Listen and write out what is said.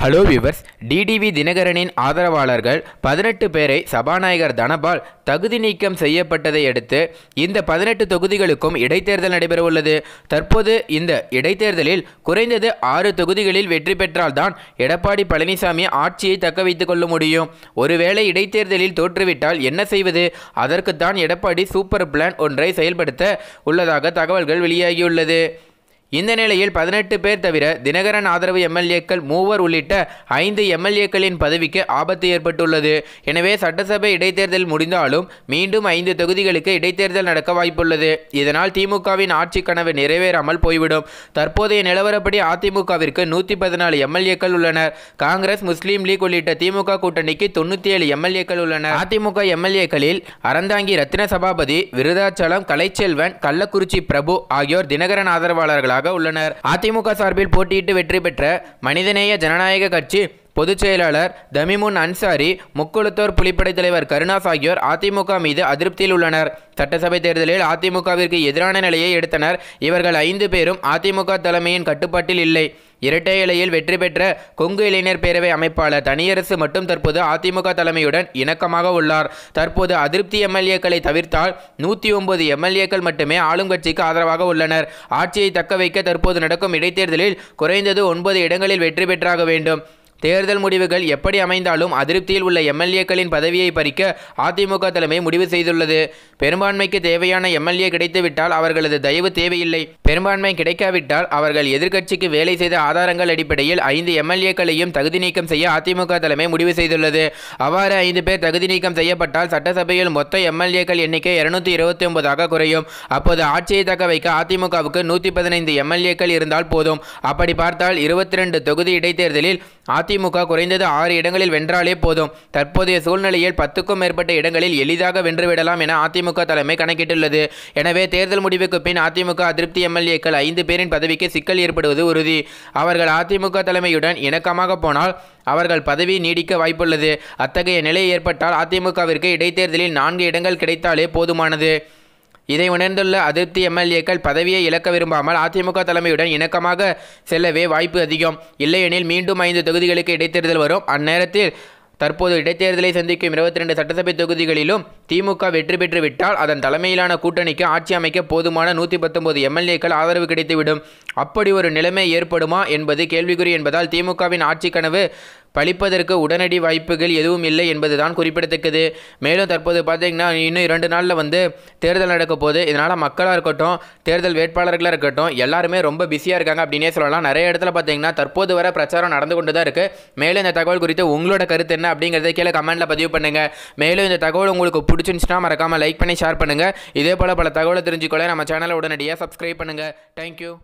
hello viewers TTV தினகரனின் ஆதரவாளர்கள் பதினெட்டு பேரை சபாநாயகர் தனபால் தகுதி நீக்கம் செய்யப்பட்டதை அடுத்து இந்த பதினெட்டு தொகுதிகளுக்கும் இடைத்தேர்தல் நடைபெறவுள்ளது தற்போது இந்த இடைத்தேர்தலில் குறைந்தது ஆறு தொகுதிகளில் வெற்றி பெற்றால்தான் எடப்பாடி பழனிசாமி ஆட்சியை தக்க வைத்துக் கொள்ள முடியும் ஒருவேளை இடைத்தேர்தலில் தோற்றுவிட்டால் என்ன செய்வது அதற்குத்தான் எடப்பாடி சூப்பர் பிளான் ஒன்றை செயல்படுத்த உள்ளதாக தகவல்கள் வெளியாகியுள்ளது இந்த நிலையில் பதினெட்டு பேர் தவிர தினகரன் ஆதரவு எம்எல்ஏக்கள் மூவர் உள்ளிட்ட ஐந்து எம்எல்ஏக்களின் பதவிக்கு ஆபத்து ஏற்பட்டுள்ளது எனவே சட்டசபை இடைத்தேர்தல் முடிந்தாலும் மீண்டும் ஐந்து தொகுதிகளுக்கு இடைத்தேர்தல் நடக்க வாய்ப்புள்ளது இதனால் திமுகவின் ஆட்சி கனவு நிறைவேறாமல் போய்விடும் தற்போதைய நிலவரப்படி அதிமுகவிற்கு நூற்றி பதினாலு எம்எல்ஏக்கள் உள்ளனர் காங்கிரஸ் முஸ்லீம் லீக் உள்ளிட்ட திமுக கூட்டணிக்கு தொண்ணூற்றி ஏழு எம்எல்ஏக்கள் உள்ளனர் அதிமுக எம்எல்ஏக்களில் அறந்தாங்கி ரத்தின சபாபதி விருதாச்சலம் கலைச்செல்வன் கள்ளக்குறிச்சி பிரபு ஆகியோர் தினகரன் ஆதரவாளர்களாக உள்ளனர் அதிமுக சார்பில் போட்டியிட்டு வெற்றி பெற்ற மனிதநேய ஜனநாயக கட்சி பொதுச் செயலாளர் தமிமுன் அன்சாரி முக்குளத்தோர் புலிப்படை தலைவர் கருணாஸ் ஆகியோர் அதிமுக மீது அதிருப்தியில் உள்ளனர் சட்டசபை தேர்தலில் அதிமுகவிற்கு எதிரான நிலையை எடுத்தனர் இவர்கள் ஐந்து பேரும் அதிமுக தலைமையின் கட்டுப்பாட்டில் இல்லை இரட்டை இலையில் வெற்றி பெற்ற கொங்கு இளைஞர் பேரவை அமைப்பாளர் தனியரசு மட்டும் தற்போது அதிமுக தலைமையுடன் இணக்கமாக உள்ளார் தற்போது அதிருப்தி எம்எல்ஏக்களை தவிர்த்தால் நூற்றி ஒன்பது எம்எல்ஏக்கள் மட்டுமே ஆளும் கட்சிக்கு ஆதரவாக உள்ளனர் ஆட்சியை தக்க வைக்க தற்போது நடக்கும் இடைத்தேர்தலில் குறைந்தது ஒன்பது இடங்களில் வெற்றி பெற்றாக வேண்டும் தேர்தல் முடிவுகள் எப்படி அமைந்தாலும் அதிருப்தியில் உள்ள எம்எல்ஏக்களின் பதவியை பறிக்க அதிமுக தலைமை முடிவு செய்துள்ளது பெரும்பான்மைக்கு தேவையான எம்எல்ஏ கிடைத்துவிட்டால் அவர்களது தயவு தேவையில்லை பெரும்பான்மை கிடைக்காவிட்டால் அவர்கள் எதிர்க்கட்சிக்கு வேலை செய்த ஆதாரங்கள் அடிப்படையில் ஐந்து எம்எல்ஏக்களையும் தகுதி நீக்கம் செய்ய அதிமுக தலைமை முடிவு செய்துள்ளது அவ்வாறு ஐந்து பேர் தகுதி நீக்கம் செய்யப்பட்டால் சட்டசபையில் மொத்த எம்எல்ஏக்கள் எண்ணிக்கை இருநூத்தி இருபத்தி ஒன்பதாக குறையும் அப்போது ஆட்சியை தக்க வைக்க அதிமுகவுக்கு நூற்றி பதினைந்து எம்எல்ஏக்கள் இருந்தால் போதும் அப்படி பார்த்தால் இருபத்தி ரெண்டு தொகுதி இடைத்தேர்தலில் அதிமுக அதிமுக குறைந்தது ஆறு இடங்களில் வென்றாலே போதும் தற்போதைய சூழ்நிலையில் பத்துக்கும் மேற்பட்ட இடங்களில் எளிதாக வென்றுவிடலாம் என அதிமுக தலைமை கணக்கிட்டுள்ளது எனவே தேர்தல் முடிவுக்கு பின் அதிமுக அதிருப்தி எம்எல்ஏக்கள் ஐந்து பேரின் பதவிக்கு சிக்கல் ஏற்படுவது உறுதி அவர்கள் அதிமுக தலைமையுடன் இணக்கமாக போனால் அவர்கள் பதவி நீடிக்க வாய்ப்புள்ளது அத்தகைய நிலை ஏற்பட்டால் அதிமுகவிற்கு இடைத்தேர்தலில் நான்கு இடங்கள் கிடைத்தாலே போதுமானது இதை உணர்ந்துள்ள அதிருப்தி எம்எல்ஏக்கள் பதவியை இழக்க விரும்பாமல் அதிமுக தலைமையுடன் இணக்கமாக செல்லவே வாய்ப்பு அதிகம் இல்லையெனில் மீண்டும் ஐந்து தொகுதிகளுக்கு இடைத்தேர்தல் வரும் அந்நேரத்தில் தற்போது இடைத்தேர்தலை சந்திக்கும் இருபத்தி ரெண்டு சட்டசபை தொகுதிகளிலும் திமுக வெற்றி பெற்றுவிட்டால் அதன் தலைமையிலான கூட்டணிக்கு ஆட்சி அமைக்க போதுமான நூற்றி பத்தொன்பது எம்எல்ஏக்கள் ஆதரவு கிடைத்துவிடும் அப்படி ஒரு நிலைமை ஏற்படுமா என்பது கேள்விக்குறி என்பதால் திமுகவின் ஆட்சி கனவு பழிப்பதற்கு உடனடி வாய்ப்புகள் எதுவும் இல்லை என்பதுதான் குறிப்பிடத்தக்கது மேலும் தற்போது பார்த்திங்கன்னா இன்னும் இரண்டு நாளில் வந்து தேர்தல் நடக்க போகுது இதனால் மக்களாக இருக்கட்டும் தேர்தல் வேட்பாளர்களாக இருக்கட்டும் எல்லாருமே ரொம்ப பிஸியாக இருக்காங்க அப்படின்னே சொல்லலாம் நிறைய இடத்துல பார்த்திங்கன்னா தற்போது வர பிரச்சாரம் நடந்து கொண்டு தான் இருக்குது மேலும் இந்த தகவல் குறித்து உங்களோட கருத்து என்ன அப்படிங்கிறத கீழே கமெண்ட்டில் பதிவு பண்ணுங்கள் மேலும் இந்த தகவல் உங்களுக்கு பிடிச்சிருந்துச்சுன்னா மறக்காமல் லைக் பண்ணி ஷேர் பண்ணுங்கள் இதே போல் பல தகவலை தெரிஞ்சுக்கொள்ள நம்ம சேனலை உடனடியாக சப்ஸ்கிரைப் பண்ணுங்கள் தேங்க்யூ